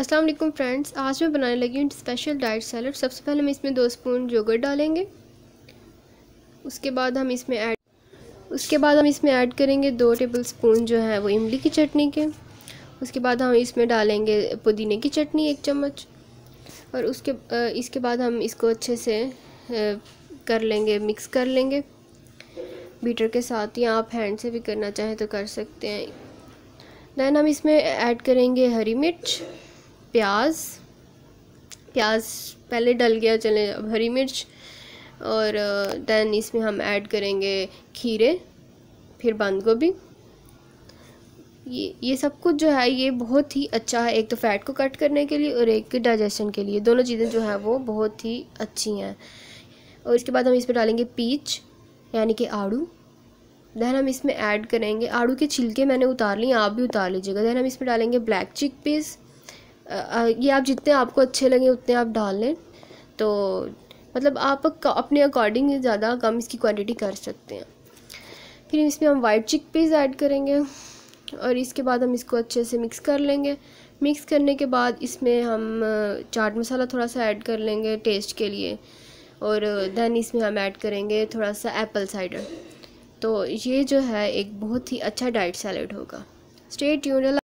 अस्सलाम वालेकुम फ्रेंड्स आज मैं बनाने लगी हूँ स्पेशल डाइट सैलड सबसे पहले हम इसमें दो स्पून जोगर डालेंगे उसके बाद हम इसमें ऐड उसके बाद हम इसमें ऐड करेंगे दो टेबल स्पून जो है वो इमली की चटनी के उसके बाद हम इसमें डालेंगे पुदीने की चटनी एक चम्मच और उसके इसके बाद हम इसको अच्छे से कर लेंगे मिक्स कर लेंगे बीटर के साथ या आप हैंड से भी करना चाहें तो कर सकते हैं दैन हम इसमें ऐड करेंगे हरी मिर्च प्याज प्याज पहले डल गया चले अब हरी मिर्च और देन इसमें हम ऐड करेंगे खीरे फिर बंद गोभी ये ये सब कुछ जो है ये बहुत ही अच्छा है एक तो फ़ैट को कट करने के लिए और एक डाइजेशन के लिए दोनों चीज़ें जो है वो बहुत ही अच्छी हैं और इसके बाद हम इसमें डालेंगे पीच यानी कि आड़ू देन हम इसमें ऐड करेंगे आड़ू के छिलके मैंने उतार लिए आप भी उतार लीजिएगा देन हम इसमें डालेंगे ब्लैक चिक पीस ये आप जितने आपको अच्छे लगे उतने आप डाल लें तो मतलब आप अपने अकॉर्डिंग ज़्यादा कम इसकी क्वांटिटी कर सकते हैं फिर इसमें हम वाइट चिक पीस ऐड करेंगे और इसके बाद हम इसको अच्छे से मिक्स कर लेंगे मिक्स करने के बाद इसमें हम चाट मसाला थोड़ा सा ऐड कर लेंगे टेस्ट के लिए और देन इसमें हम ऐड करेंगे थोड़ा सा एप्पल साइडर तो ये जो है एक बहुत ही अच्छा डाइट सैलड होगा स्टेट यूनल